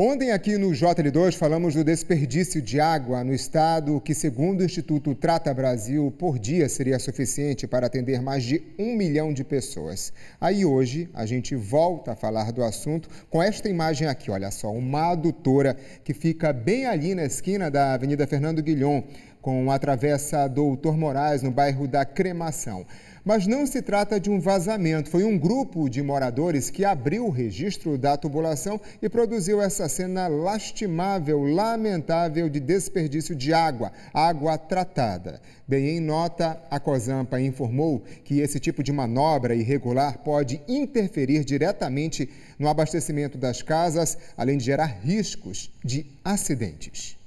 Ontem aqui no JL2 falamos do desperdício de água no estado, que segundo o Instituto Trata Brasil, por dia seria suficiente para atender mais de um milhão de pessoas. Aí hoje a gente volta a falar do assunto com esta imagem aqui, olha só, uma adutora que fica bem ali na esquina da Avenida Fernando Guilhom com a travessa Doutor Moraes, no bairro da Cremação. Mas não se trata de um vazamento, foi um grupo de moradores que abriu o registro da tubulação e produziu essa cena lastimável, lamentável de desperdício de água, água tratada. Bem, em nota, a COSAMPA informou que esse tipo de manobra irregular pode interferir diretamente no abastecimento das casas, além de gerar riscos de acidentes.